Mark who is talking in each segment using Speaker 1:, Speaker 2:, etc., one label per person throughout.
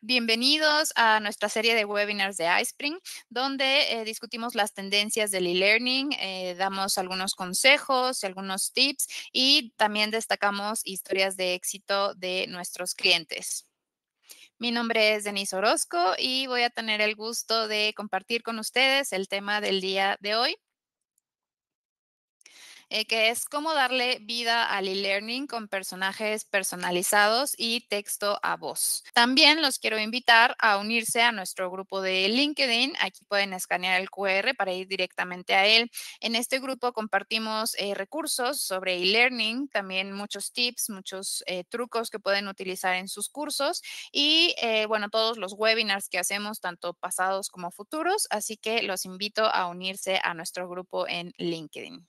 Speaker 1: Bienvenidos a nuestra serie de webinars de iSpring, donde eh, discutimos las tendencias del e-learning, eh, damos algunos consejos y algunos tips y también destacamos historias de éxito de nuestros clientes. Mi nombre es Denise Orozco y voy a tener el gusto de compartir con ustedes el tema del día de hoy, eh, que es cómo darle vida al e-learning con personajes personalizados y texto a voz. También los quiero invitar a unirse a nuestro grupo de LinkedIn. Aquí pueden escanear el QR para ir directamente a él. En este grupo compartimos eh, recursos sobre e-learning, también muchos tips, muchos eh, trucos que pueden utilizar en sus cursos y, bueno, todos los webinars que hacemos, tanto pasados como futuros. Así que los invito a unirse a nuestro grupo en LinkedIn.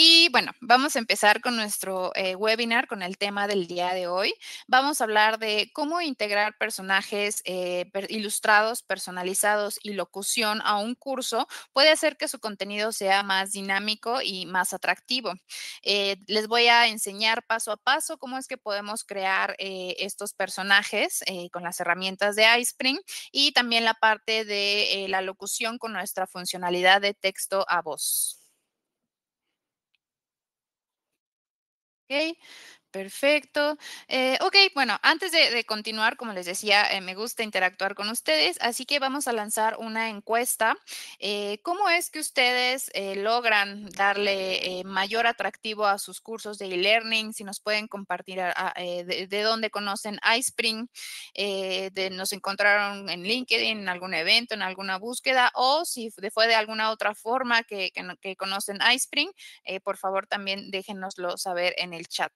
Speaker 1: Y bueno, vamos a empezar con nuestro eh, webinar, con el tema del día de hoy. Vamos a hablar de cómo integrar personajes eh, ilustrados, personalizados y locución a un curso puede hacer que su contenido sea más dinámico y más atractivo. Eh, les voy a enseñar paso a paso cómo es que podemos crear estos personajes con las herramientas de iSpring y también la parte de la locución con nuestra funcionalidad de texto a voz. Okay Perfecto. Eh, ok, bueno, antes de, continuar, como les decía, eh, me gusta interactuar con ustedes, así que vamos a lanzar una encuesta. Eh, ¿Cómo es que ustedes logran darle mayor atractivo a sus cursos de e-learning? Si nos pueden compartir de, dónde conocen iSpring, de, nos encontraron en LinkedIn, en algún evento, en alguna búsqueda, o si fue de alguna otra forma que, que conocen iSpring, por favor también déjenoslo saber en el chat.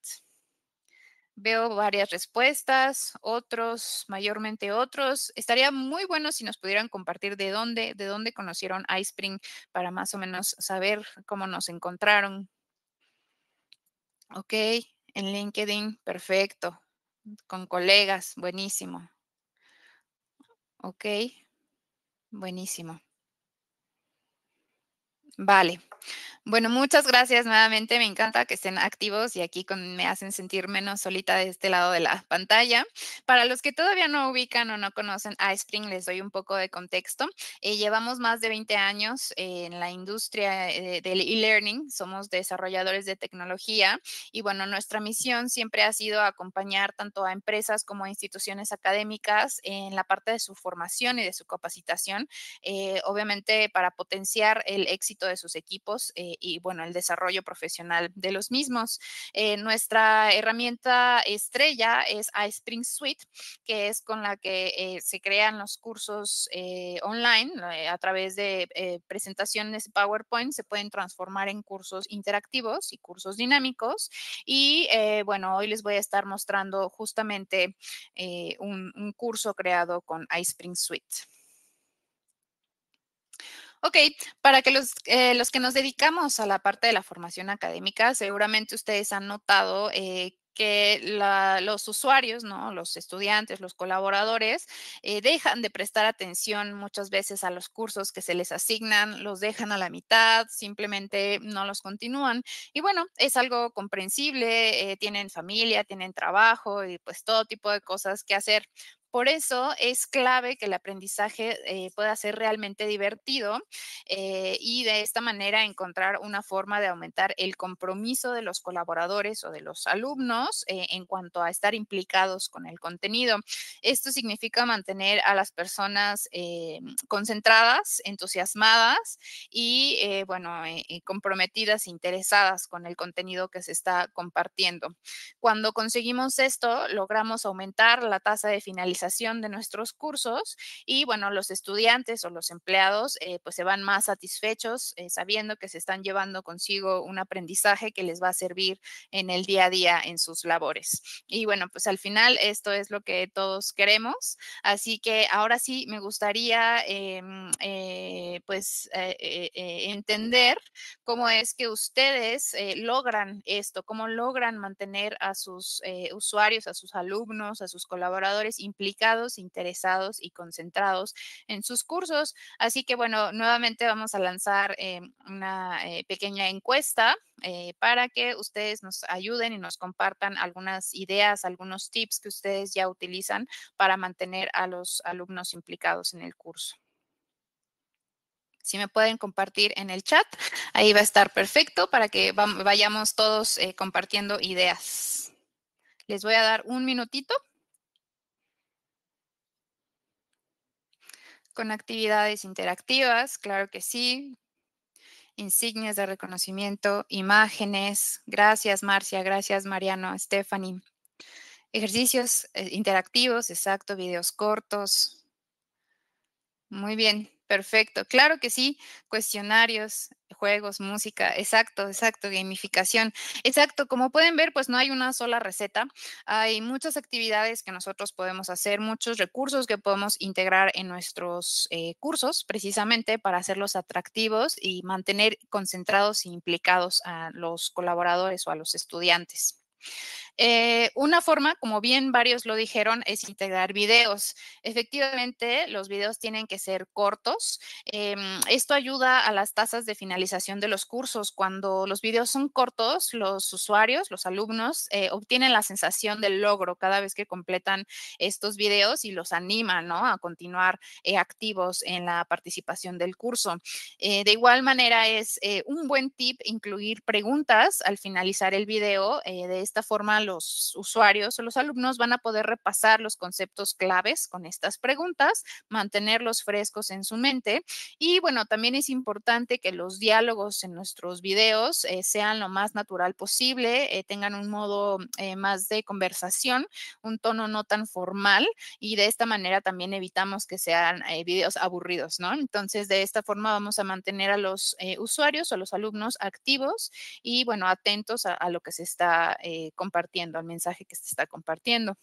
Speaker 1: Veo varias respuestas, otros, mayormente otros. Estaría muy bueno si nos pudieran compartir de dónde, de dónde conocieron iSpring para más o menos saber cómo nos encontraron. Ok, en LinkedIn, perfecto. Con colegas, buenísimo. Ok, buenísimo. Vale. Bueno, muchas gracias nuevamente. Me encanta que estén activos y aquí me hacen sentir menos solita de este lado de la pantalla. Para los que todavía no ubican o no conocen iSpring, les doy un poco de contexto. Eh, llevamos más de 20 años en la industria eh, del e-learning. Somos desarrolladores de tecnología y bueno, nuestra misión siempre ha sido acompañar tanto a empresas como a instituciones académicas en la parte de su formación y de su capacitación, eh, obviamente para potenciar el éxito de sus equipos eh, y, bueno, el desarrollo profesional de los mismos. Eh, nuestra herramienta estrella es iSpring Suite, que es con la que eh, se crean los cursos online a través de presentaciones PowerPoint, se pueden transformar en cursos interactivos y cursos dinámicos. Y, bueno, hoy les voy a estar mostrando justamente un, un curso creado con iSpring Suite. Ok, para que los, eh, los que nos dedicamos a la parte de la formación académica, seguramente ustedes han notado eh, que los usuarios, ¿no? los estudiantes, los colaboradores, eh, dejan de prestar atención muchas veces a los cursos que se les asignan, los dejan a la mitad, simplemente no los continúan. Y bueno, es algo comprensible, tienen familia, tienen trabajo y pues todo tipo de cosas que hacer. Por eso es clave que el aprendizaje eh, pueda ser realmente divertido eh, y de esta manera encontrar una forma de aumentar el compromiso de los colaboradores o de los alumnos eh, en cuanto a estar implicados con el contenido. Esto significa mantener a las personas concentradas, entusiasmadas y, bueno, comprometidas, interesadas con el contenido que se está compartiendo. Cuando conseguimos esto, logramos aumentar la tasa de finalización de nuestros cursos y bueno, los estudiantes o los empleados eh, pues se van más satisfechos eh, sabiendo que se están llevando consigo un aprendizaje que les va a servir en el día a día en sus labores. Y bueno, pues al final esto es lo que todos queremos, así que ahora sí me gustaría em, eh, pues entender cómo es que ustedes logran esto, cómo logran mantener a sus usuarios, a sus alumnos, a sus colaboradores implicados interesados y concentrados en sus cursos. Así que bueno, nuevamente vamos a lanzar eh, una eh, pequeña encuesta eh, para que ustedes nos ayuden y nos compartan algunas ideas, algunos tips que ustedes ya utilizan para mantener a los alumnos implicados en el curso si me pueden compartir en el chat, ahí va a estar perfecto para que vayamos todos compartiendo ideas. Les voy a dar un minutito. con actividades interactivas, claro que sí, insignias de reconocimiento, imágenes, gracias Marcia, gracias Mariano, Stephanie, ejercicios eh, interactivos, exacto, videos cortos. Muy bien, Perfecto, claro que sí, cuestionarios, juegos, música, exacto, exacto, gamificación, exacto, como pueden ver, pues no hay una sola receta, hay muchas actividades que nosotros podemos hacer, muchos recursos que podemos integrar en nuestros eh, cursos precisamente para hacerlos atractivos y mantener concentrados e implicados a los colaboradores o a los estudiantes. Eh, una forma, como bien varios lo dijeron, es integrar videos. Efectivamente, los videos tienen que ser cortos. Em, esto ayuda a las tasas de finalización de los cursos. Cuando los videos son cortos, los usuarios, los alumnos, eh, obtienen la sensación del logro cada vez que completan estos videos y los animan a continuar eh, activos en la participación del curso. de igual manera, es un buen tip incluir preguntas al finalizar el video. de esta forma, los usuarios o los alumnos van a poder repasar los conceptos claves con estas preguntas, mantenerlos frescos en su mente. Y bueno, también es importante que los diálogos en nuestros videos eh, sean lo más natural posible, eh, tengan un modo eh, más de conversación, un tono no tan formal y de esta manera también evitamos que sean videos aburridos, ¿no? Entonces, de esta forma vamos a mantener a los usuarios o los alumnos activos y bueno, atentos a lo que se está compartiendo al mensaje que se está compartiendo.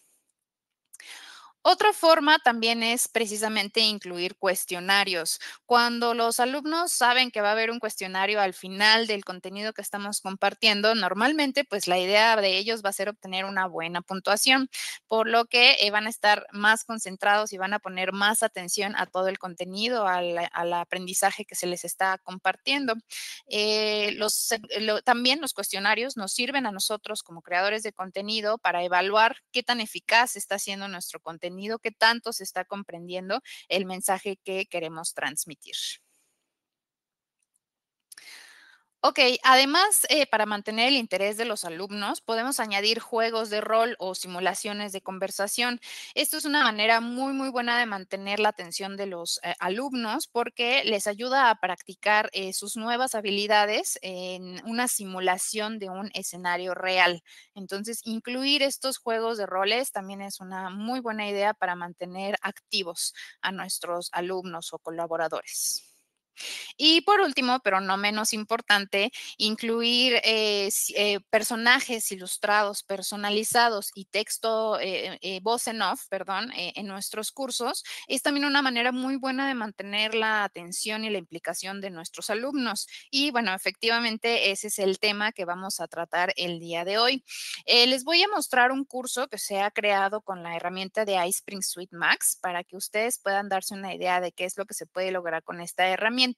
Speaker 1: Otra forma también es precisamente incluir cuestionarios. Cuando los alumnos saben que va a haber un cuestionario al final del contenido que estamos compartiendo, normalmente pues la idea de ellos va a ser obtener una buena puntuación, por lo que eh, van a estar más concentrados y van a poner más atención a todo el contenido, al, aprendizaje que se les está compartiendo. Eh, también los cuestionarios nos sirven a nosotros como creadores de contenido para evaluar qué tan eficaz está siendo nuestro contenido que tanto se está comprendiendo el mensaje que queremos transmitir. Ok, además, eh, para mantener el interés de los alumnos, podemos añadir juegos de rol o simulaciones de conversación. Esto es una manera muy, muy buena de mantener la atención de los eh, alumnos porque les ayuda a practicar eh, sus nuevas habilidades en una simulación de un escenario real. Entonces, incluir estos juegos de roles también es una muy buena idea para mantener activos a nuestros alumnos o colaboradores. Y por último, pero no menos importante, incluir eh, eh, personajes ilustrados, personalizados y texto, eh, eh voz en off, perdón, en nuestros cursos, es también una manera muy buena de mantener la atención y la implicación de nuestros alumnos. Y bueno, efectivamente, ese es el tema que vamos a tratar el día de hoy. les voy a mostrar un curso que se ha creado con la herramienta de iSpring Suite Max para que ustedes puedan darse una idea de qué es lo que se puede lograr con esta herramienta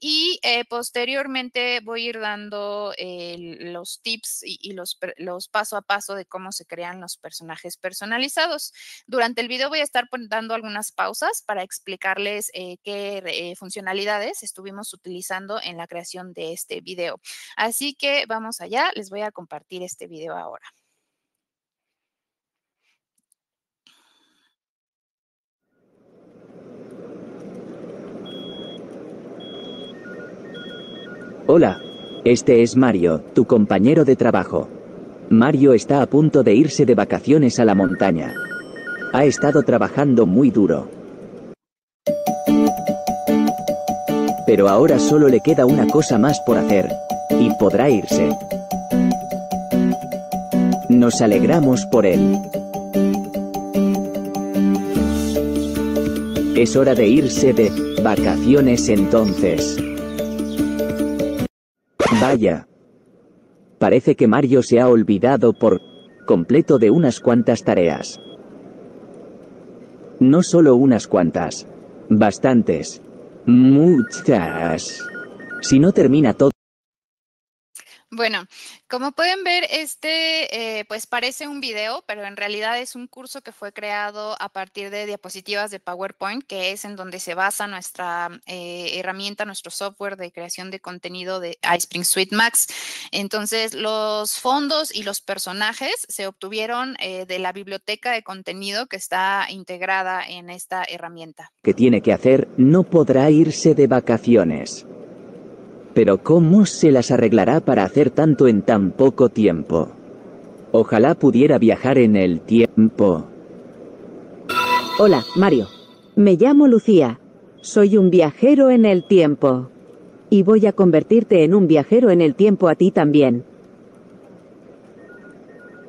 Speaker 1: y eh, posteriormente voy a ir dando eh, los tips y, los, los, paso a paso de cómo se crean los personajes personalizados. Durante el video voy a estar dando algunas pausas para explicarles eh, qué funcionalidades estuvimos utilizando en la creación de este video. Así que vamos allá, les voy a compartir este video ahora.
Speaker 2: Hola, este es Mario, tu compañero de trabajo. Mario está a punto de irse de vacaciones a la montaña. Ha estado trabajando muy duro. Pero ahora solo le queda una cosa más por hacer. Y podrá irse. Nos alegramos por él. Es hora de irse de vacaciones entonces. Parece que Mario se ha olvidado por completo de unas cuantas tareas. No solo unas cuantas. Bastantes. Muchas. Si no termina todo...
Speaker 1: Bueno, como pueden ver, este eh, pues parece un video, pero en realidad es un curso que fue creado a partir de diapositivas de PowerPoint, que es en donde se basa nuestra eh, herramienta, nuestro software de creación de contenido de iSpring Suite Max. Entonces, los fondos y los personajes se obtuvieron eh, de la biblioteca de contenido que está integrada en esta herramienta.
Speaker 2: ¿Qué tiene que hacer? No podrá irse de vacaciones. Pero ¿cómo se las arreglará para hacer tanto en tan poco tiempo? Ojalá pudiera viajar en el tiempo.
Speaker 3: Hola, Mario. Me llamo Lucía. Soy un viajero en el tiempo. Y voy a convertirte en un viajero en el tiempo a ti también.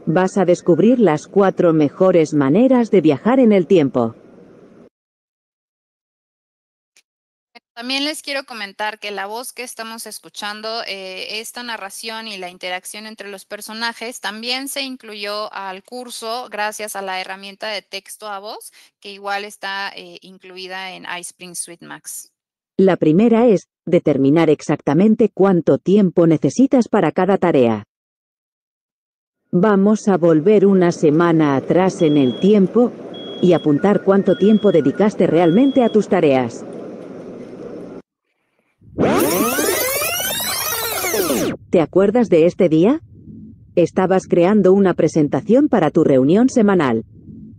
Speaker 3: Vas a descubrir las cuatro mejores maneras de viajar en el tiempo.
Speaker 1: También les quiero comentar que la voz que estamos escuchando, eh, esta narración y la interacción entre los personajes también se incluyó al curso gracias a la herramienta de texto a voz que igual está eh, incluida en iSpring Suite Max.
Speaker 3: La primera es determinar exactamente cuánto tiempo necesitas para cada tarea. Vamos a volver una semana atrás en el tiempo y apuntar cuánto tiempo dedicaste realmente a tus tareas. ¿Te acuerdas de este día? Estabas creando una presentación para tu reunión semanal.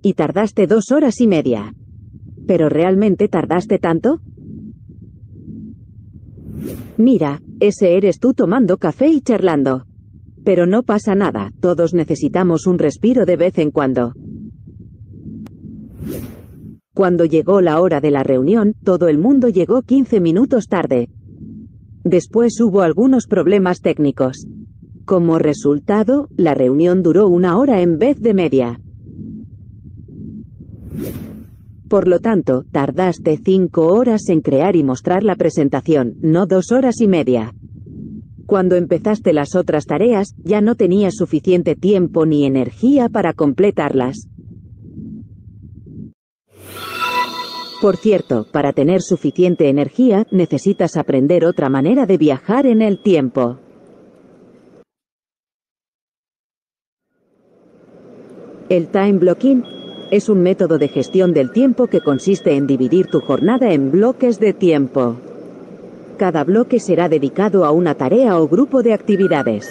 Speaker 3: Y tardaste dos horas y media. ¿Pero realmente tardaste tanto? Mira, ese eres tú tomando café y charlando. Pero no pasa nada, todos necesitamos un respiro de vez en cuando. Cuando llegó la hora de la reunión, todo el mundo llegó 15 minutos tarde, Después hubo algunos problemas técnicos. Como resultado, la reunión duró una hora en vez de media. Por lo tanto, tardaste cinco horas en crear y mostrar la presentación, no dos horas y media. Cuando empezaste las otras tareas, ya no tenías suficiente tiempo ni energía para completarlas. Por cierto, para tener suficiente energía, necesitas aprender otra manera de viajar en el tiempo. El time blocking es un método de gestión del tiempo que consiste en dividir tu jornada en bloques de tiempo. Cada bloque será dedicado a una tarea o grupo de actividades.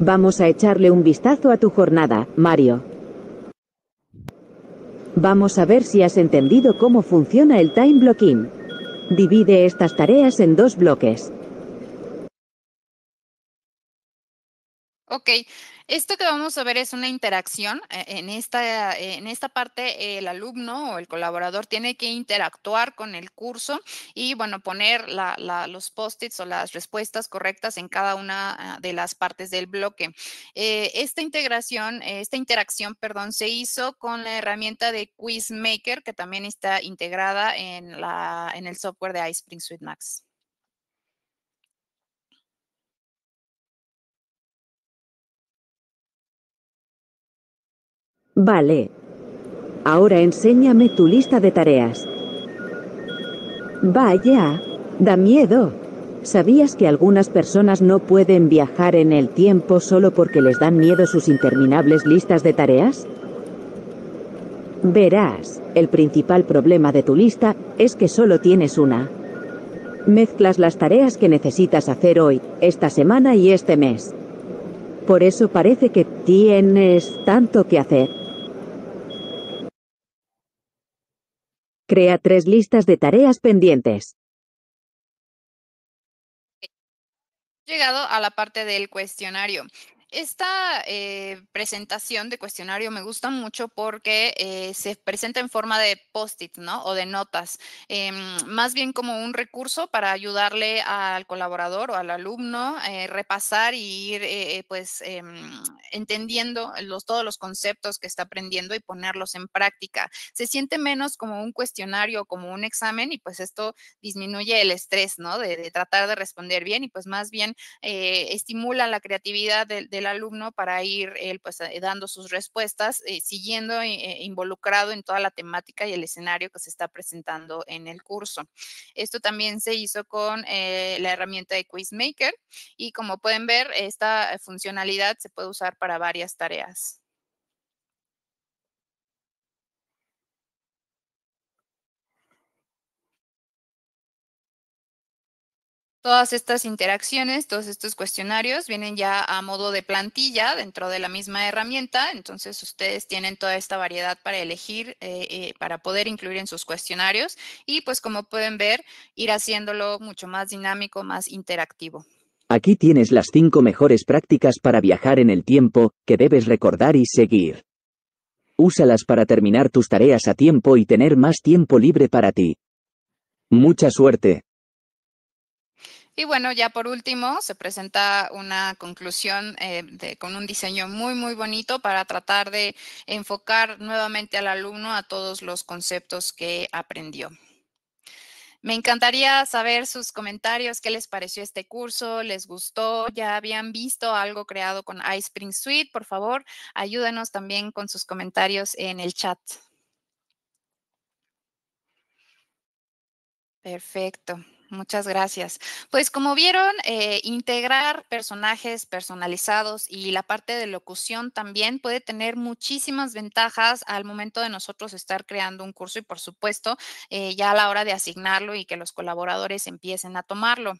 Speaker 3: Vamos a echarle un vistazo a tu jornada, Mario. Vamos a ver si has entendido cómo funciona el time blocking. Divide estas tareas en dos bloques.
Speaker 1: Ok, esto que vamos a ver es una interacción. Eh, en esta, eh, en esta parte, el alumno o el colaborador tiene que interactuar con el curso y, bueno, poner los post-its o las respuestas correctas en cada una ah, de las partes del bloque. Eh, esta integración, esta interacción, perdón, se hizo con la herramienta de Quizmaker, que también está integrada en, la, en el software de iSpring Suite Max.
Speaker 3: Vale. Ahora enséñame tu lista de tareas. Vaya, da miedo. ¿Sabías que algunas personas no pueden viajar en el tiempo solo porque les dan miedo sus interminables listas de tareas? Verás, el principal problema de tu lista es que solo tienes una. Mezclas las tareas que necesitas hacer hoy, esta semana y este mes. Por eso parece que tienes tanto que hacer. Crea tres listas de tareas pendientes.
Speaker 1: Llegado a la parte del cuestionario esta eh, presentación de cuestionario me gusta mucho porque eh, se presenta en forma de post-it, ¿no? O de notas, em, más bien como un recurso para ayudarle al colaborador o al alumno a eh, repasar y ir, pues, em, entendiendo todos los conceptos que está aprendiendo y ponerlos en práctica. Se siente menos como un cuestionario, o como un examen y pues esto disminuye el estrés, ¿no? De, tratar de responder bien y pues más bien estimula la creatividad del alumno para ir él pues eh, dando sus respuestas, eh, siguiendo eh, involucrado en toda la temática y el escenario que se está presentando en el curso. Esto también se hizo con la herramienta de Quizmaker y como pueden ver, esta funcionalidad se puede usar para varias tareas. Todas estas interacciones, todos estos cuestionarios vienen ya a modo de plantilla dentro de la misma herramienta, entonces ustedes tienen toda esta variedad para elegir, eh, eh, para poder incluir en sus cuestionarios y pues como pueden ver, ir haciéndolo mucho más dinámico, más interactivo.
Speaker 2: Aquí tienes las cinco mejores prácticas para viajar en el tiempo que debes recordar y seguir. Úsalas para terminar tus tareas a tiempo y tener más tiempo libre para ti. Mucha suerte.
Speaker 1: Y bueno, ya por último, se presenta una conclusión eh, con un diseño muy, muy bonito para tratar de enfocar nuevamente al alumno a todos los conceptos que aprendió. Me encantaría saber sus comentarios, qué les pareció este curso, les gustó, ya habían visto algo creado con iSpring Suite, por favor, ayúdenos también con sus comentarios en el chat. Perfecto. Muchas gracias. Pues como vieron, eh, integrar personajes personalizados y la parte de locución también puede tener muchísimas ventajas al momento de nosotros estar creando un curso y por supuesto eh, ya a la hora de asignarlo y que los colaboradores empiecen a tomarlo.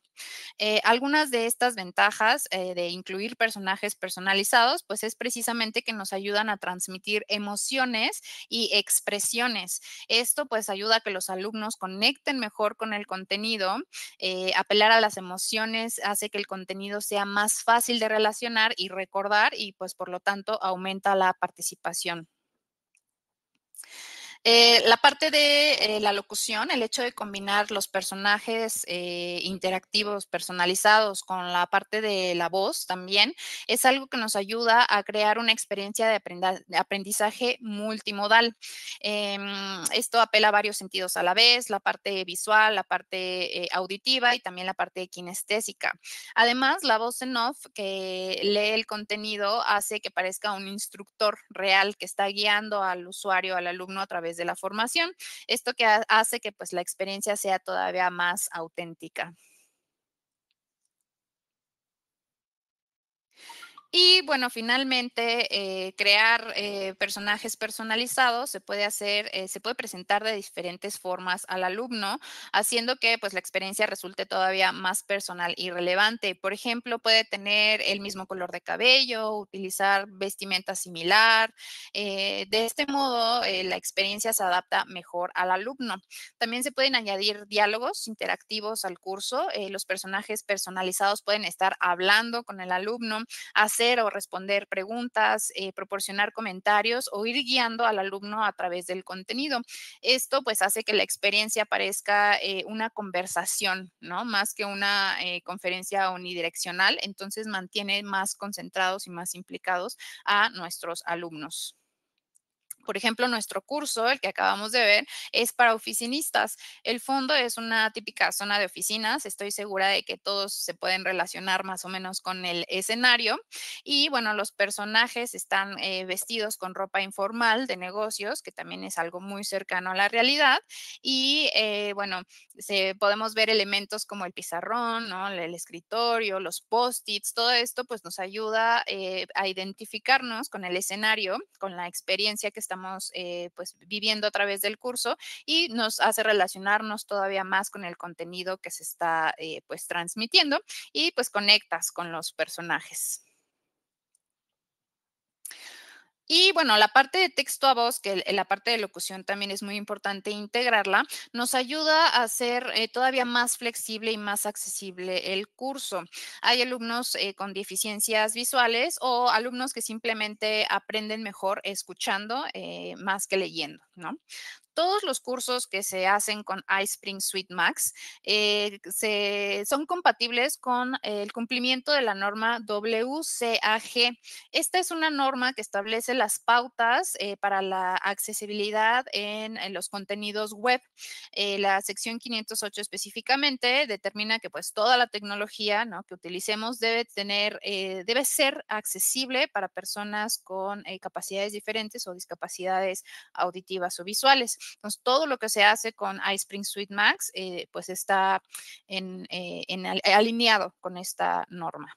Speaker 1: Eh, algunas de estas ventajas de incluir personajes personalizados pues es precisamente que nos ayudan a transmitir emociones y expresiones. Esto pues ayuda a que los alumnos conecten mejor con el contenido eh, apelar a las emociones hace que el contenido sea más fácil de relacionar y recordar y pues por lo tanto aumenta la participación. Eh, la parte de eh, la locución, el hecho de combinar los personajes eh, interactivos, personalizados, con la parte de la voz también, es algo que nos ayuda a crear una experiencia de, de aprendizaje multimodal. Em, esto apela a varios sentidos a la vez, la parte visual, la parte auditiva y también la parte kinestésica. Además, la voz en off que lee el contenido hace que parezca un instructor real que está guiando al usuario, al alumno a través de la formación. Esto que hace que pues la experiencia sea todavía más auténtica. Y bueno, finalmente, eh, crear eh, personajes personalizados se puede hacer, eh, se puede presentar de diferentes formas al alumno, haciendo que pues la experiencia resulte todavía más personal y relevante. Por ejemplo, puede tener el mismo color de cabello, utilizar vestimenta similar. de este modo, la experiencia se adapta mejor al alumno. También se pueden añadir diálogos interactivos al curso. los personajes personalizados pueden estar hablando con el alumno, hacer o responder preguntas, eh, proporcionar comentarios o ir guiando al alumno a través del contenido. Esto pues hace que la experiencia parezca eh, una conversación, ¿no? Más que una eh, conferencia unidireccional, entonces mantiene más concentrados y más implicados a nuestros alumnos. Por ejemplo, nuestro curso, el que acabamos de ver, es para oficinistas. El fondo es una típica zona de oficinas. Estoy segura de que todos se pueden relacionar más o menos con el escenario. Y bueno, los personajes están eh, vestidos con ropa informal de negocios, que también es algo muy cercano a la realidad. Y eh, bueno, se, podemos ver elementos como el pizarrón, el, escritorio, los post-its, todo esto pues nos ayuda eh, a identificarnos con el escenario, con la experiencia que estamos estamos eh, pues viviendo a través del curso y nos hace relacionarnos todavía más con el contenido que se está eh, pues transmitiendo y pues conectas con los personajes. Y bueno, la parte de texto a voz, que eh, la parte de locución también es muy importante integrarla, nos ayuda a hacer eh, todavía más flexible y más accesible el curso. Hay alumnos eh, con deficiencias visuales o alumnos que simplemente aprenden mejor escuchando más que leyendo, ¿no? todos los cursos que se hacen con iSpring Suite Max eh, son compatibles con el cumplimiento de la norma WCAG. Esta es una norma que establece las pautas eh, para la accesibilidad en, los contenidos web. Eh, la sección 508 específicamente determina que pues toda la tecnología que utilicemos debe tener, debe ser accesible para personas con capacidades diferentes o discapacidades auditivas o visuales. Entonces, todo lo que se hace con iSpring Suite Max, eh, pues está en eh, alineado con esta norma.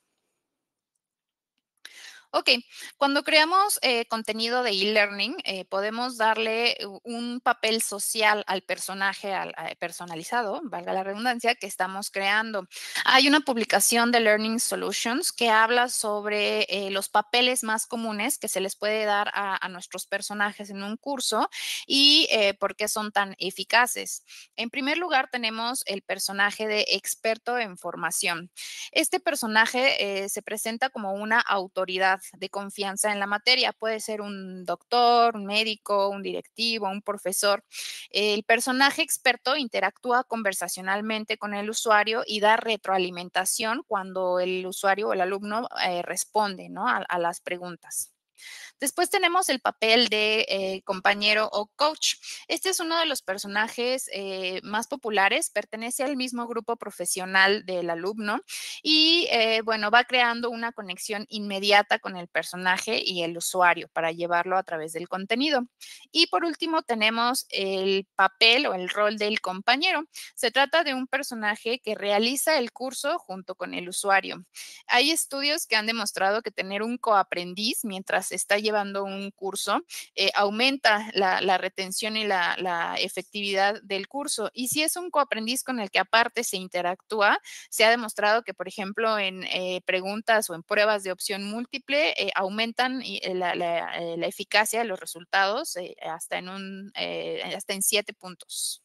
Speaker 1: Ok, cuando creamos eh, contenido de e-learning, eh, podemos darle un papel social al personaje eh, personalizado, valga la redundancia, que estamos creando. Hay una publicación de Learning Solutions que habla sobre los papeles más comunes que se les puede dar a nuestros personajes en un curso y por qué son tan eficaces. En primer lugar, tenemos el personaje de experto en formación. Este personaje se presenta como una autoridad de confianza en la materia. Puede ser un doctor, un médico, un directivo, un profesor. El personaje experto interactúa conversacionalmente con el usuario y da retroalimentación cuando el usuario o el alumno eh, responde ¿no? a las preguntas. Después tenemos el papel de eh, compañero o coach. Este es uno de los personajes eh, más populares, pertenece al mismo grupo profesional del alumno y, eh, bueno, va creando una conexión inmediata con el personaje y el usuario para llevarlo a través del contenido. Y por último tenemos el papel o el rol del compañero. Se trata de un personaje que realiza el curso junto con el usuario. Hay estudios que han demostrado que tener un coaprendiz mientras está llevando un curso, eh, aumenta la, retención y la, efectividad del curso. Y si es un coaprendiz con el que aparte se interactúa, se ha demostrado que, por ejemplo, en eh, preguntas o en pruebas de opción múltiple, eh, aumentan la, eficacia de los resultados hasta, en un, hasta en siete puntos.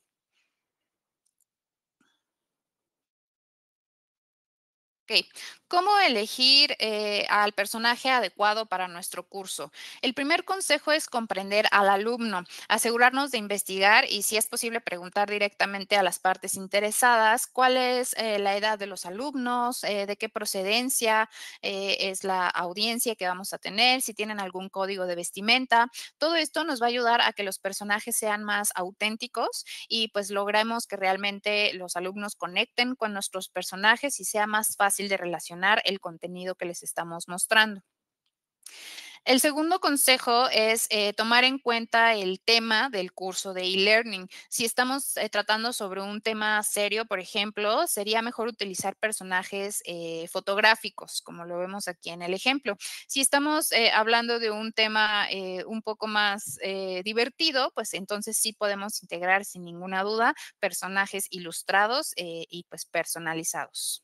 Speaker 1: Ok, ¿Cómo elegir eh, al personaje adecuado para nuestro curso? El primer consejo es comprender al alumno, asegurarnos de investigar y si es posible preguntar directamente a las partes interesadas cuál es eh, la edad de los alumnos, eh, de qué procedencia es la audiencia que vamos a tener, si tienen algún código de vestimenta. Todo esto nos va a ayudar a que los personajes sean más auténticos y pues logremos que realmente los alumnos conecten con nuestros personajes y sea más fácil de relacionar el contenido que les estamos mostrando. El segundo consejo es eh, tomar en cuenta el tema del curso de e-learning. Si estamos eh, tratando sobre un tema serio, por ejemplo, sería mejor utilizar personajes eh, fotográficos, como lo vemos aquí en el ejemplo. Si estamos hablando de un tema un poco más divertido, pues entonces sí podemos integrar sin ninguna duda personajes ilustrados y pues personalizados.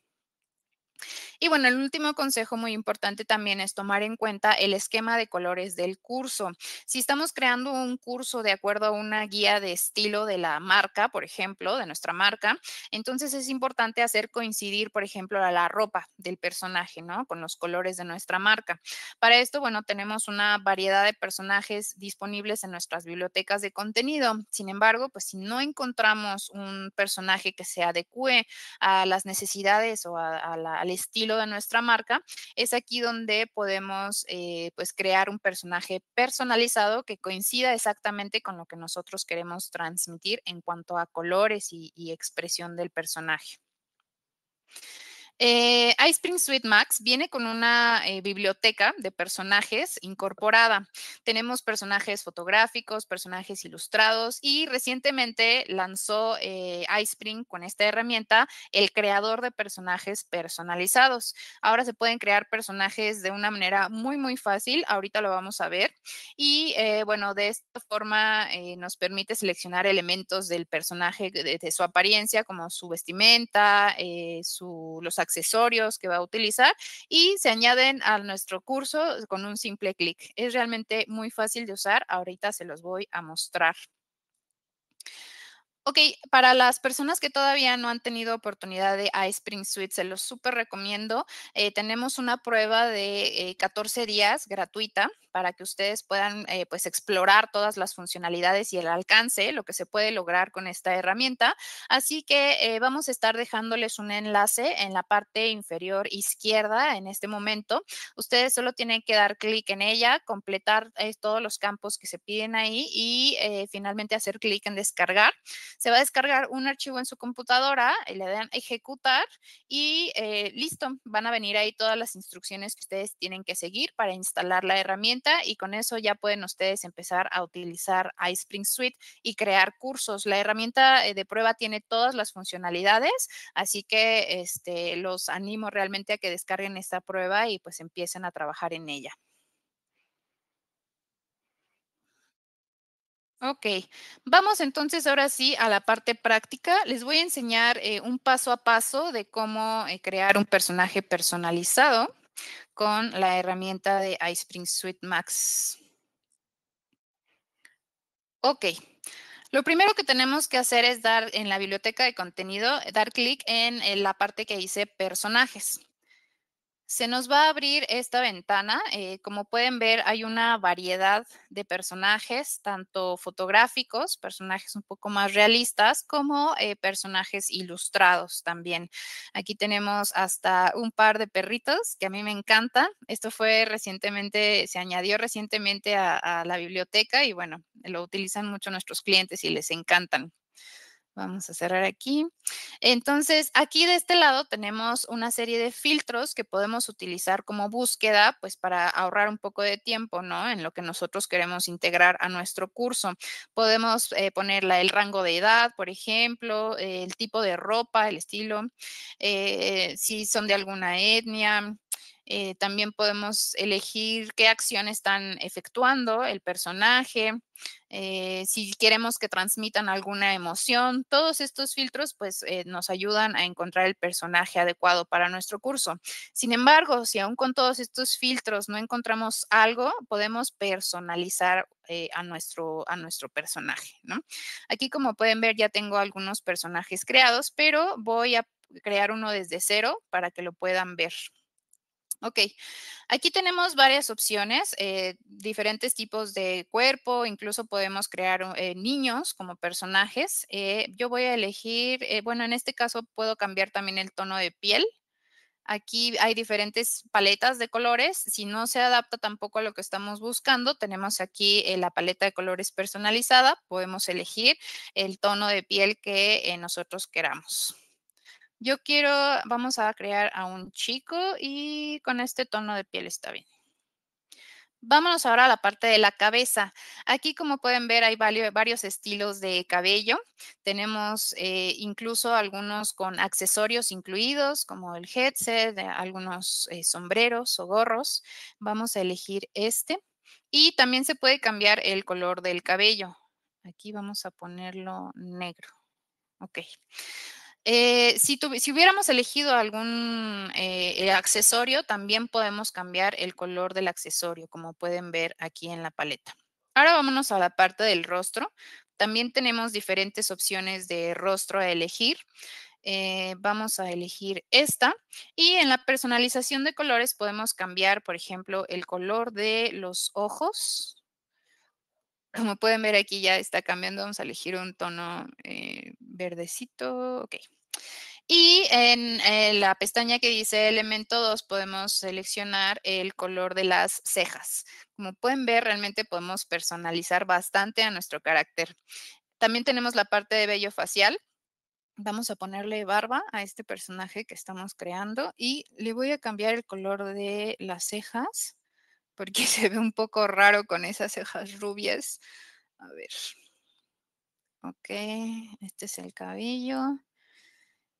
Speaker 1: Y bueno, el último consejo muy importante también es tomar en cuenta el esquema de colores del curso. Si estamos creando un curso de acuerdo a una guía de estilo de la marca, por ejemplo, de nuestra marca, entonces es importante hacer coincidir, por ejemplo, la ropa del personaje, ¿no? Con los colores de nuestra marca. Para esto, bueno, tenemos una variedad de personajes disponibles en nuestras bibliotecas de contenido. Sin embargo, pues si no encontramos un personaje que se adecue a las necesidades o a la, estilo de nuestra marca, es aquí donde podemos eh, pues crear un personaje personalizado que coincida exactamente con lo que nosotros queremos transmitir en cuanto a colores y expresión del personaje. Eh, Ice Spring Suite Max viene con una eh, biblioteca de personajes incorporada. Tenemos personajes fotográficos, personajes ilustrados y recientemente lanzó eh, Ice Spring con esta herramienta el creador de personajes personalizados. Ahora se pueden crear personajes de una manera muy, muy fácil. Ahorita lo vamos a ver. Y eh, bueno, de esta forma eh, nos permite seleccionar elementos del personaje, de, su apariencia, como su vestimenta, los los accesorios que va a utilizar y se añaden a nuestro curso eh, con un simple clic. Es realmente muy fácil de usar. Ahorita se los voy a mostrar. Ok, para las personas que todavía no han tenido oportunidad de iSpring Suite, se los súper recomiendo. Eh, tenemos una prueba de 14 eh, días gratuita para que ustedes puedan eh, pues explorar todas las funcionalidades y el alcance, lo que se puede lograr con esta herramienta. Así que eh, vamos a estar dejándoles un enlace en la parte inferior izquierda en este momento. Ustedes solo tienen que dar clic en ella, completar eh, todos los campos que se piden ahí y finalmente hacer clic en descargar. Se va a descargar un archivo en su computadora, le dan ejecutar y listo, van a venir ahí todas las instrucciones que ustedes tienen que seguir para instalar la herramienta y con eso ya pueden ustedes empezar a utilizar iSpring Suite y crear cursos. La herramienta eh, de prueba tiene todas las funcionalidades, así que este, los animo realmente a que descarguen esta prueba y pues empiecen a trabajar en ella. Ok, vamos entonces ahora sí a la parte práctica. Les voy a enseñar eh, un paso a paso de cómo eh, crear un personaje personalizado con la herramienta de iSpring Suite Max. Ok. Lo primero que tenemos que hacer es dar en la biblioteca de contenido, dar clic en la parte que dice personajes se nos va a abrir esta ventana. Eh, como pueden ver, hay una variedad de personajes, tanto fotográficos, personajes un poco más realistas, como eh, personajes ilustrados también. Aquí tenemos hasta un par de perritos que a mí me encantan. Esto fue recientemente, se añadió recientemente a la biblioteca y bueno, lo utilizan mucho nuestros clientes y les encantan. Vamos a cerrar aquí. Entonces, aquí de este lado tenemos una serie de filtros que podemos utilizar como búsqueda, pues para ahorrar un poco de tiempo, ¿no? En lo que nosotros queremos integrar a nuestro curso. Podemos eh, poner el rango de edad, por ejemplo, el tipo de ropa, el estilo, eh, si son de alguna etnia, eh, también podemos elegir qué acción están efectuando el personaje, eh, si queremos que transmitan alguna emoción. Todos estos filtros pues eh, nos ayudan a encontrar el personaje adecuado para nuestro curso. Sin embargo, si aún con todos estos filtros no encontramos algo, podemos personalizar a, nuestro, a nuestro personaje. ¿no? Aquí como pueden ver ya tengo algunos personajes creados, pero voy a crear uno desde cero para que lo puedan ver. Ok, aquí tenemos varias opciones, eh, diferentes tipos de cuerpo, incluso podemos crear eh, niños como personajes. Eh, yo voy a elegir, bueno, en este caso puedo cambiar también el tono de piel. Aquí hay diferentes paletas de colores. Si no se adapta tampoco a lo que estamos buscando, tenemos aquí la paleta de colores personalizada. Podemos elegir el tono de piel que nosotros queramos. Yo quiero, vamos a crear a un chico y con este tono de piel está bien. Vámonos ahora a la parte de la cabeza. Aquí, como pueden ver, hay varios estilos de cabello. Tenemos eh, incluso algunos con accesorios incluidos, como el headset, eh, algunos eh, sombreros o gorros. Vamos a elegir este. Y también se puede cambiar el color del cabello. Aquí vamos a ponerlo negro. Ok. Eh, si, hubiéramos elegido algún eh, accesorio, también podemos cambiar el color del accesorio, como pueden ver aquí en la paleta. Ahora vámonos a la parte del rostro. También tenemos diferentes opciones de rostro a elegir. Eh, vamos a elegir esta y en la personalización de colores podemos cambiar, por ejemplo, el color de los ojos. Como pueden ver aquí ya está cambiando, vamos a elegir un tono verdecito, ok, y en eh, la pestaña que dice elemento 2 podemos seleccionar el color de las cejas. Como pueden ver, realmente podemos personalizar bastante a nuestro carácter. También tenemos la parte de vello facial. Vamos a ponerle barba a este personaje que estamos creando y le voy a cambiar el color de las cejas porque se ve un poco raro con esas cejas rubias. A ver. Ok, este es el cabello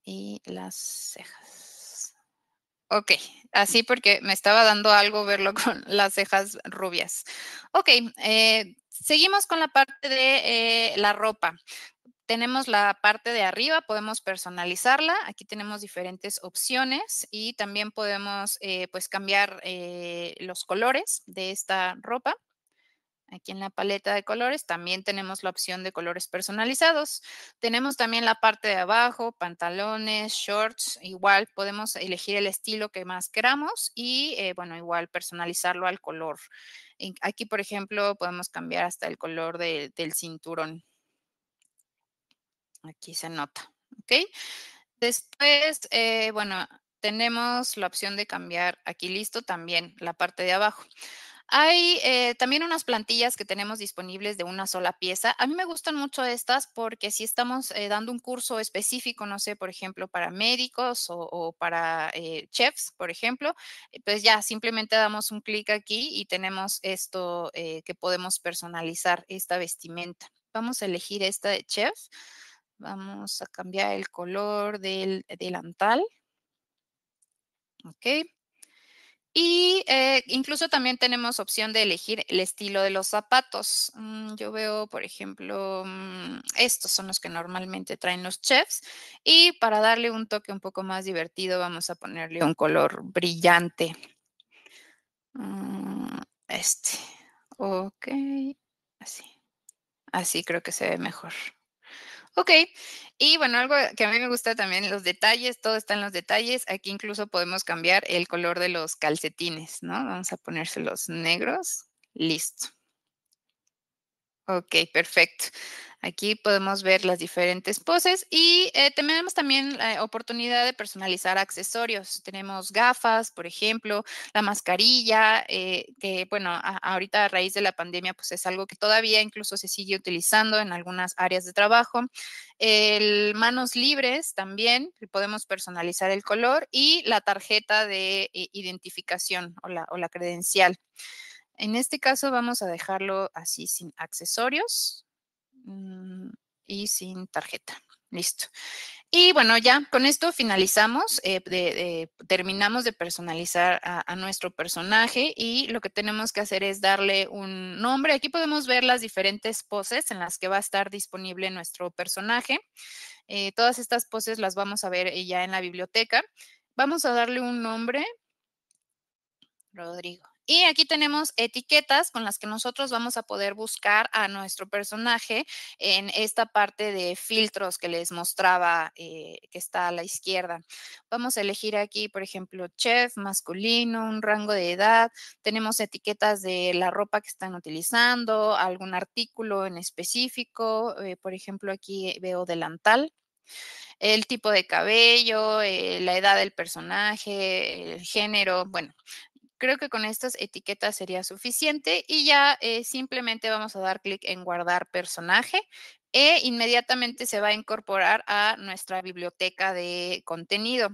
Speaker 1: y las cejas. Ok, así porque me estaba dando algo verlo con las cejas rubias. Ok, eh, seguimos con la parte de eh, la ropa. Tenemos la parte de arriba, podemos personalizarla. Aquí tenemos diferentes opciones y también podemos eh, pues cambiar los colores de esta ropa. Aquí en la paleta de colores también tenemos la opción de colores personalizados. Tenemos también la parte de abajo, pantalones, shorts. Igual podemos elegir el estilo que más queramos y, eh, bueno, igual personalizarlo al color. Aquí, por ejemplo, podemos cambiar hasta el color del cinturón. Aquí se nota, ¿ok? Después, eh, bueno, tenemos la opción de cambiar aquí listo también la parte de abajo. Hay eh, también unas plantillas que tenemos disponibles de una sola pieza. A mí me gustan mucho estas porque si estamos eh, dando un curso específico, no sé, por ejemplo, para médicos o, para eh, chefs, por ejemplo, pues ya simplemente damos un clic aquí y tenemos esto que podemos personalizar esta vestimenta. Vamos a elegir esta de chef. Vamos a cambiar el color del delantal. Ok. Y eh, incluso también tenemos opción de elegir el estilo de los zapatos. Mm, yo veo, por ejemplo, mm, estos son los que normalmente traen los chefs. Y para darle un toque un poco más divertido, vamos a ponerle un color brillante. Mm, este. Ok. Así. Así creo que se ve mejor. Ok, y bueno, algo que a mí me gusta también, los detalles, todo está en los detalles. Aquí incluso podemos cambiar el color de los calcetines, ¿no? Vamos a ponérselos negros, listo. Ok, perfecto. Aquí podemos ver las diferentes poses y eh, tenemos también la eh, oportunidad de personalizar accesorios. Tenemos gafas, por ejemplo, la mascarilla, eh, que bueno, ahorita a raíz de la pandemia pues es algo que todavía incluso se sigue utilizando en algunas áreas de trabajo. manos libres también, podemos personalizar el color y la tarjeta de identificación o o la credencial. En este caso vamos a dejarlo así sin accesorios mm, y sin tarjeta. Listo. Y bueno, ya con esto finalizamos, eh, terminamos de personalizar a, nuestro personaje y lo que tenemos que hacer es darle un nombre. Aquí podemos ver las diferentes poses en las que va a estar disponible nuestro personaje. Eh, todas estas poses las vamos a ver eh, ya en la biblioteca. Vamos a darle un nombre, Rodrigo. Y aquí tenemos etiquetas con las que nosotros vamos a poder buscar a nuestro personaje en esta parte de filtros que les mostraba eh, que está a la izquierda. Vamos a elegir aquí, por ejemplo, chef, masculino, un rango de edad. Tenemos etiquetas de la ropa que están utilizando, algún artículo en específico. Eh, por ejemplo, aquí veo delantal el tipo de cabello, eh, la edad del personaje, el género, bueno, Creo que con estas etiquetas sería suficiente y ya eh, simplemente vamos a dar clic en guardar personaje e inmediatamente se va a incorporar a nuestra biblioteca de contenido.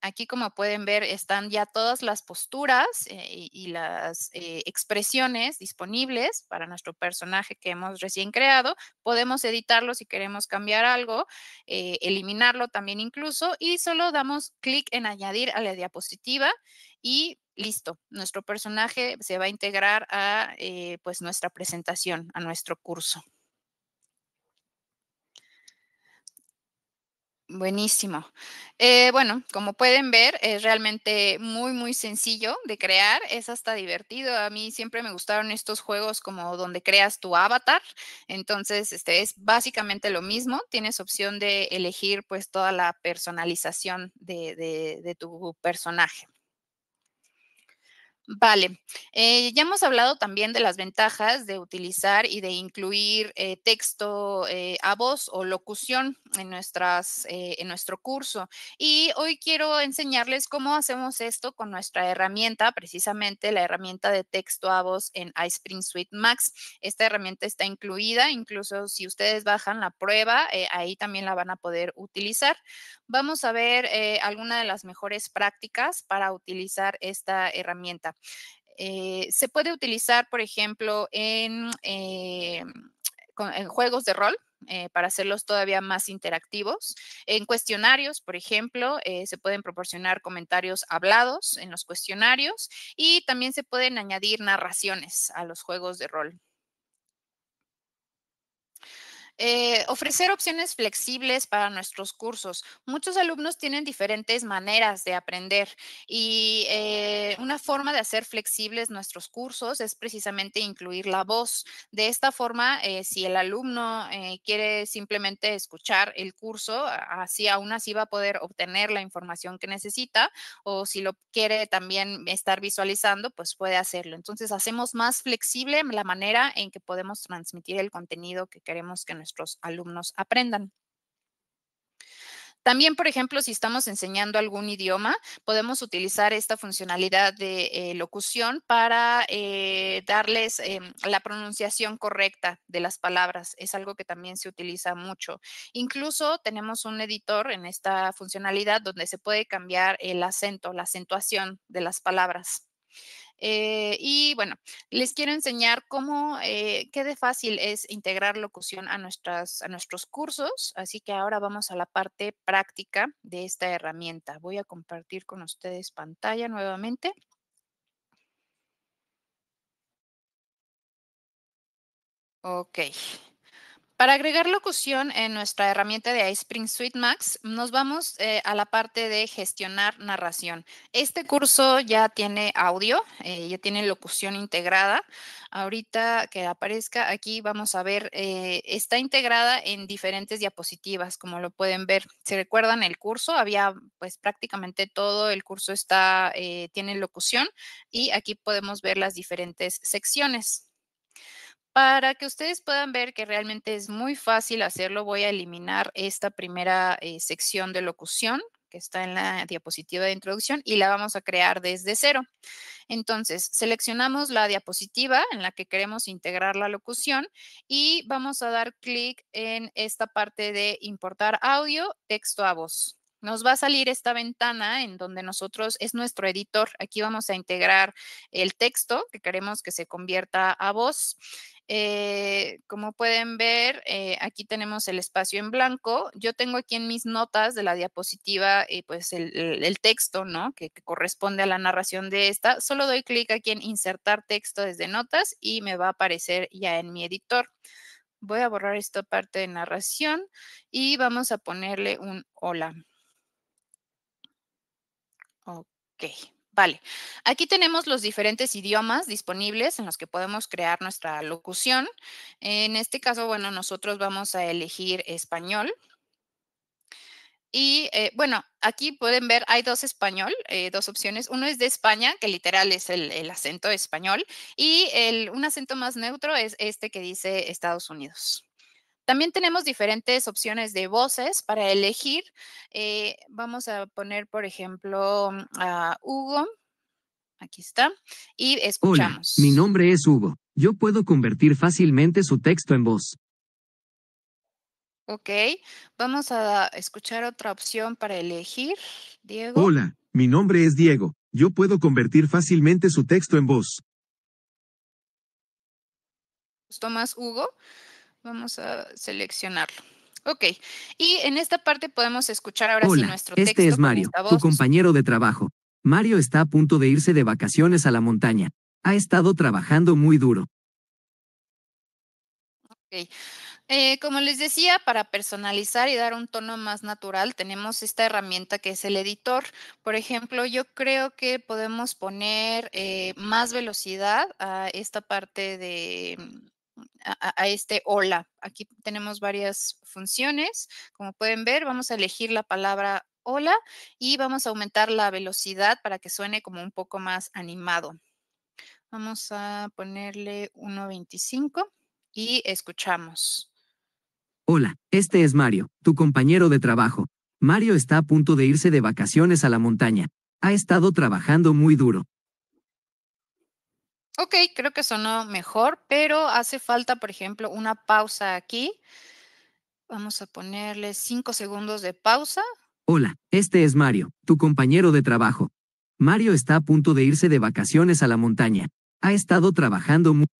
Speaker 1: Aquí, como pueden ver, están ya todas las posturas eh, y, las eh, expresiones disponibles para nuestro personaje que hemos recién creado. Podemos editarlo si queremos cambiar algo, eliminarlo también incluso, y solo damos clic en añadir a la diapositiva y listo, nuestro personaje se va a integrar a eh, pues nuestra presentación, a nuestro curso. Buenísimo. Eh, bueno, como pueden ver, es realmente muy, muy sencillo de crear. Es hasta divertido. A mí siempre me gustaron estos juegos como donde creas tu avatar. Entonces, este es básicamente lo mismo. Tienes opción de elegir pues toda la personalización de, de tu personaje. Vale, eh, ya hemos hablado también de las ventajas de utilizar y de incluir eh, texto eh, a voz o locución en, nuestras, en nuestro curso. Y hoy quiero enseñarles cómo hacemos esto con nuestra herramienta, precisamente la herramienta de texto a voz en iSpring Suite Max. Esta herramienta está incluida, incluso si ustedes bajan la prueba, ahí también la van a poder utilizar. Vamos a ver algunas de las mejores prácticas para utilizar esta herramienta. Eh, se puede utilizar, por ejemplo, en, eh, juegos de rol. Eh, para hacerlos todavía más interactivos. En cuestionarios, por ejemplo, se pueden proporcionar comentarios hablados en los cuestionarios y también se pueden añadir narraciones a los juegos de rol. Eh, ofrecer opciones flexibles para nuestros cursos. Muchos alumnos tienen diferentes maneras de aprender y eh, una forma de hacer flexibles nuestros cursos es precisamente incluir la voz. De esta forma, eh, si el alumno quiere simplemente escuchar el curso, así aún así va a poder obtener la información que necesita o si lo quiere también estar visualizando, pues puede hacerlo. Entonces, hacemos más flexible la manera en que podemos transmitir el contenido que queremos que nos nuestros alumnos aprendan. También, por ejemplo, si estamos enseñando algún idioma, podemos utilizar esta funcionalidad de eh, locución para eh, darles em, la pronunciación correcta de las palabras. Es algo que también se utiliza mucho. Incluso tenemos un editor en esta funcionalidad donde se puede cambiar el acento, la acentuación de las palabras. Eh, y bueno, les quiero enseñar cómo, eh, qué de fácil es integrar locución a, nuestras, a nuestros cursos. Así que ahora vamos a la parte práctica de esta herramienta. Voy a compartir con ustedes pantalla nuevamente. Ok. Para agregar locución en nuestra herramienta de iSpring Suite Max, nos vamos eh, a la parte de gestionar narración. Este curso ya tiene audio, eh, ya tiene locución integrada. Ahorita que aparezca aquí vamos a ver, eh, está integrada en diferentes diapositivas, como lo pueden ver. ¿Se recuerdan el curso? Había pues prácticamente todo el curso está, tiene locución y aquí podemos ver las diferentes secciones. Para que ustedes puedan ver que realmente es muy fácil hacerlo, voy a eliminar esta primera eh, sección de locución que está en la diapositiva de introducción y la vamos a crear desde cero. Entonces, seleccionamos la diapositiva en la que queremos integrar la locución y vamos a dar clic en esta parte de importar audio, texto a voz. Nos va a salir esta ventana en donde nosotros es nuestro editor. Aquí vamos a integrar el texto que queremos que se convierta a voz. Eh, como pueden ver, eh, aquí tenemos el espacio en blanco. Yo tengo aquí en mis notas de la diapositiva, eh, pues el, texto, Que, que, corresponde a la narración de esta. Solo doy clic aquí en insertar texto desde notas y me va a aparecer ya en mi editor. Voy a borrar esta parte de narración y vamos a ponerle un hola. Ok. Vale, aquí tenemos los diferentes idiomas disponibles en los que podemos crear nuestra locución. En este caso, bueno, nosotros vamos a elegir español. Y eh, bueno, aquí pueden ver, hay dos español, eh, dos opciones. Uno es de España, que literal es el, acento español, y un acento más neutro es este que dice Estados Unidos. También tenemos diferentes opciones de voces para elegir. Eh, vamos a poner, por ejemplo, a Hugo. Aquí está. Y escuchamos.
Speaker 4: Hola, mi nombre es Hugo. Yo puedo convertir fácilmente su texto en voz.
Speaker 1: Ok, vamos a escuchar otra opción para elegir. Diego.
Speaker 4: Hola, mi nombre es Diego. Yo puedo convertir fácilmente su texto en voz.
Speaker 1: Tomás, Hugo? Vamos a seleccionarlo. Ok, y en esta parte podemos escuchar ahora si sí nuestro este texto. Este es Mario, tu
Speaker 4: compañero de trabajo. Mario está a punto de irse de vacaciones a la montaña. Ha estado trabajando muy duro.
Speaker 1: Ok. Eh, como les decía, para personalizar y dar un tono más natural, tenemos esta herramienta que es el editor. Por ejemplo, yo creo que podemos poner eh, más velocidad a esta parte de a, este hola. Aquí tenemos varias funciones. Como pueden ver, vamos a elegir la palabra hola y vamos a aumentar la velocidad para que suene como un poco más animado. Vamos a ponerle 1.25 y escuchamos.
Speaker 4: Hola, este es Mario, tu compañero de trabajo. Mario está a punto de irse de vacaciones a la montaña. Ha estado trabajando muy duro.
Speaker 1: Ok, creo que sonó mejor, pero hace falta, por ejemplo, una pausa aquí. Vamos a ponerle cinco segundos de pausa.
Speaker 4: Hola, este es Mario, tu compañero de trabajo. Mario está a punto de irse de vacaciones a la montaña. Ha estado trabajando mucho.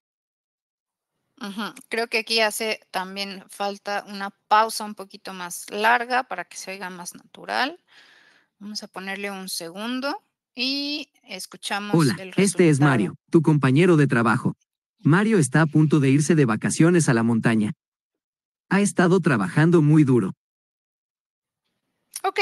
Speaker 1: Creo que aquí hace también falta una pausa un poquito más larga para que se oiga más natural. Vamos a ponerle un segundo. Y escuchamos. Hola, este
Speaker 4: es Mario, tu compañero de trabajo. Mario está a punto de irse de vacaciones a la montaña. Ha estado trabajando muy duro.
Speaker 1: Ok,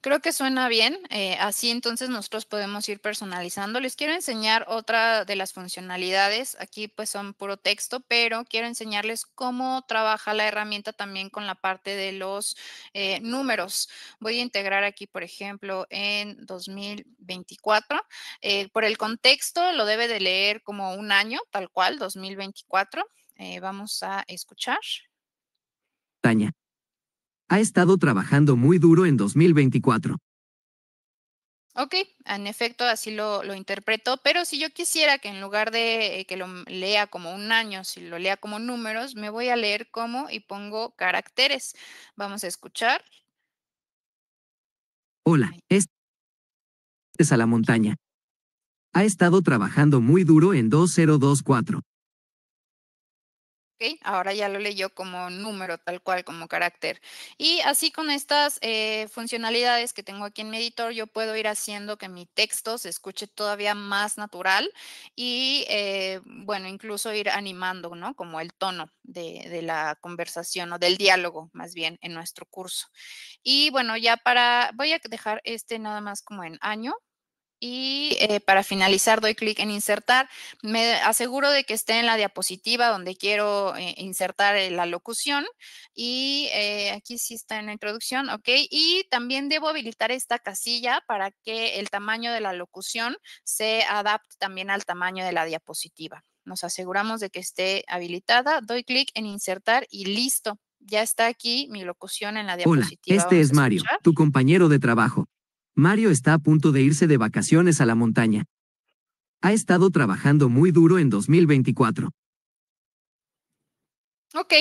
Speaker 1: creo que suena bien. Eh, así entonces nosotros podemos ir personalizando. Les quiero enseñar otra de las funcionalidades. Aquí pues son puro texto, pero quiero enseñarles cómo trabaja la herramienta también con la parte de los eh, números. Voy a integrar aquí, por ejemplo, en 2024. Eh, por el contexto lo debe de leer como un año, tal cual, 2024. vamos a escuchar.
Speaker 4: Taña ha estado trabajando muy duro en 2024.
Speaker 1: Ok, en efecto, así lo, lo, interpreto, pero si yo quisiera que en lugar de eh, que lo lea como un año, si lo lea como números, me voy a leer como y pongo caracteres. Vamos a escuchar.
Speaker 4: Hola, es a la montaña. Ha estado trabajando muy duro en 2024.
Speaker 1: ¿Okay? Ahora ya lo leyó como número, tal cual, como carácter. Y así con estas eh, funcionalidades que tengo aquí en mi editor, yo puedo ir haciendo que mi texto se escuche todavía más natural y, eh, bueno, incluso ir animando, ¿no? Como el tono de la conversación o del diálogo, más bien, en nuestro curso. Y, bueno, ya para, voy a dejar este nada más como en año y eh, para finalizar, doy clic en insertar. Me aseguro de que esté en la diapositiva donde quiero eh, insertar eh, la locución. Y aquí sí está en la introducción, ¿ok? Y también debo habilitar esta casilla para que el tamaño de la locución se adapte también al tamaño de la diapositiva. Nos aseguramos de que esté habilitada. Doy clic en insertar y listo. Ya está aquí mi locución en la diapositiva. este es Mario,
Speaker 4: tu compañero de trabajo. Mario está a punto de irse de vacaciones a la montaña. Ha estado trabajando muy duro en 2024.
Speaker 1: Ok,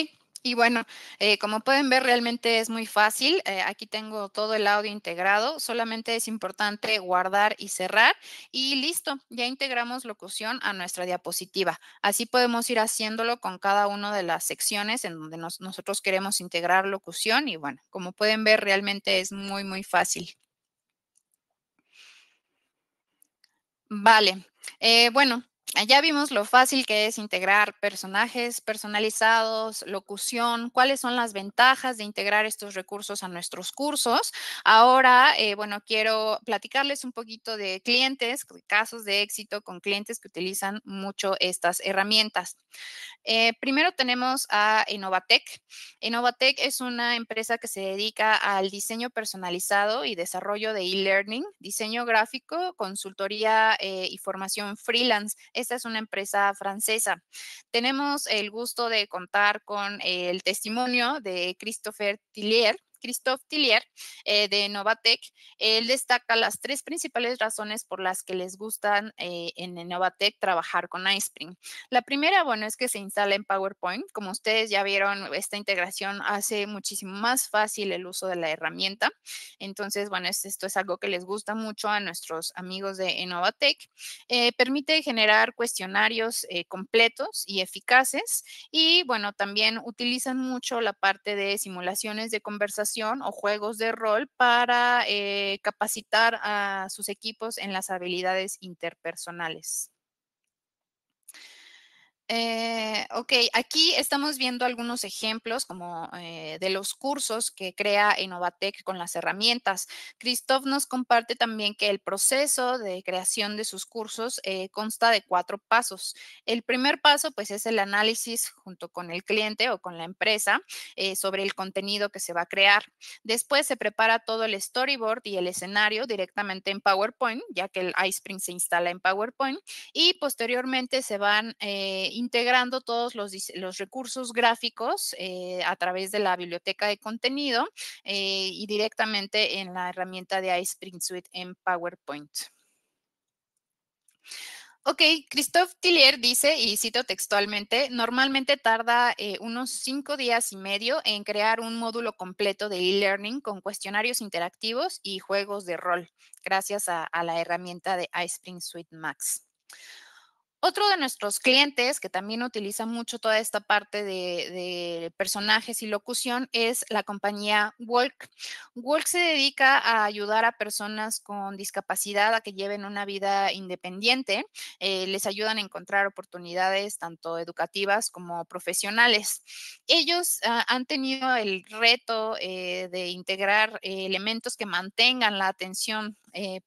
Speaker 1: y bueno, eh, como pueden ver, realmente es muy fácil. Eh, aquí tengo todo el audio integrado. Solamente es importante guardar y cerrar. Y listo, ya integramos locución a nuestra diapositiva. Así podemos ir haciéndolo con cada una de las secciones en donde nosotros queremos integrar locución. Y bueno, como pueden ver, realmente es muy, muy fácil. Vale. Eh, bueno, Ah, ya vimos lo fácil que es integrar personajes personalizados, locución, cuáles son las ventajas de integrar estos recursos a nuestros cursos. Ahora, eh, bueno, quiero platicarles un poquito de clientes, casos de éxito con clientes que utilizan mucho estas herramientas. Eh, primero tenemos a Innovatec. Innovatec es una empresa que se dedica al diseño personalizado y desarrollo de e-learning, diseño gráfico, consultoría eh, y formación freelance. Es esta es una empresa francesa. Tenemos el gusto de contar con el testimonio de Christopher Tillier, Christophe Tillier eh, de Novatec, él destaca las tres principales razones por las que les gustan eh, en Novatec trabajar con iSpring. La primera, bueno, es que se instala en PowerPoint. Como ustedes ya vieron, esta integración hace muchísimo más fácil el uso de la herramienta. Entonces, bueno, esto es algo que les gusta mucho a nuestros amigos de Novatec. Eh, permite generar cuestionarios completos y eficaces. Y bueno, también utilizan mucho la parte de simulaciones de conversación o juegos de rol para eh, capacitar a sus equipos en las habilidades interpersonales. Eh, ok, aquí estamos viendo algunos ejemplos como eh, de los cursos que crea Innovatech con las herramientas. Christoph nos comparte también que el proceso de creación de sus cursos eh, consta de cuatro pasos. El primer paso pues es el análisis junto con el cliente o con la empresa sobre el contenido que se va a crear. Después se prepara todo el storyboard y el escenario directamente en PowerPoint, ya que el iSpring se instala en PowerPoint y posteriormente se van integrando todos los, recursos gráficos eh, a través de la biblioteca de contenido eh, y directamente en la herramienta de iSpring Suite en PowerPoint. Ok, Christophe Tillier dice, y cito textualmente, normalmente tarda eh, unos cinco días y medio en crear un módulo completo de e-learning con cuestionarios interactivos y juegos de rol, gracias a, a la herramienta de iSpring Suite Max. Otro de nuestros clientes que también utiliza mucho toda esta parte de, personajes y locución es la compañía Walk. Walk se dedica a ayudar a personas con discapacidad a que lleven una vida independiente. Eh, les ayudan a encontrar oportunidades tanto educativas como profesionales. Ellos ah, han tenido el reto eh, de integrar eh, elementos que mantengan la atención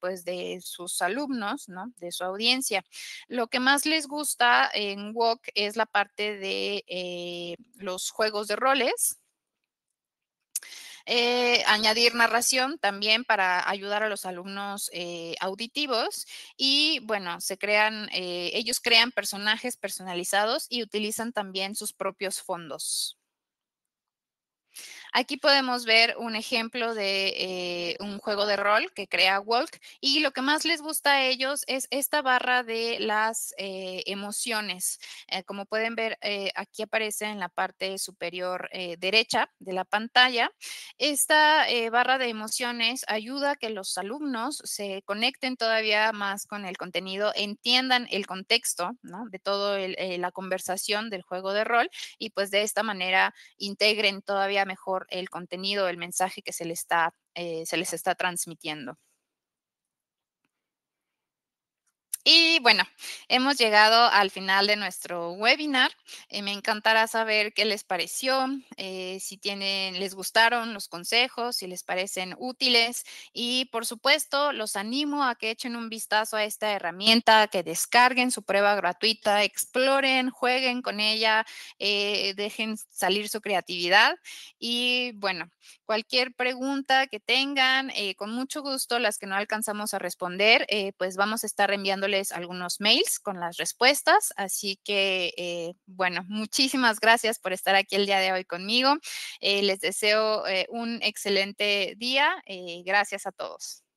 Speaker 1: pues de sus alumnos, de su audiencia. Lo que más les gusta en WOC es la parte de eh, los juegos de roles. Eh, añadir narración también para ayudar a los alumnos eh, auditivos y bueno, se crean, ellos crean personajes personalizados y utilizan también sus propios fondos. Aquí podemos ver un ejemplo de eh, un juego de rol que crea Walk y lo que más les gusta a ellos es esta barra de las eh, emociones. Eh, como pueden ver, aquí aparece en la parte superior derecha de la pantalla. Esta barra de emociones ayuda a que los alumnos se conecten todavía más con el contenido, entiendan el contexto de toda la conversación del juego de rol y pues de esta manera integren todavía mejor el contenido, el mensaje que se, les está, eh, se les está transmitiendo. Y bueno, hemos llegado al final de nuestro webinar. Eh, me encantará saber qué les pareció, eh, si tienen, les gustaron los consejos, si les parecen útiles. Y por supuesto, los animo a que echen un vistazo a esta herramienta, que descarguen su prueba gratuita, exploren, jueguen con ella, eh, dejen salir su creatividad. Y bueno, cualquier pregunta que tengan, con mucho gusto, las que no alcanzamos a responder, pues vamos a estar enviándoles algunos mails con las respuestas. Así que, eh, bueno, muchísimas gracias por estar aquí el día de hoy conmigo. Eh, les deseo eh, un excelente día. gracias a todos.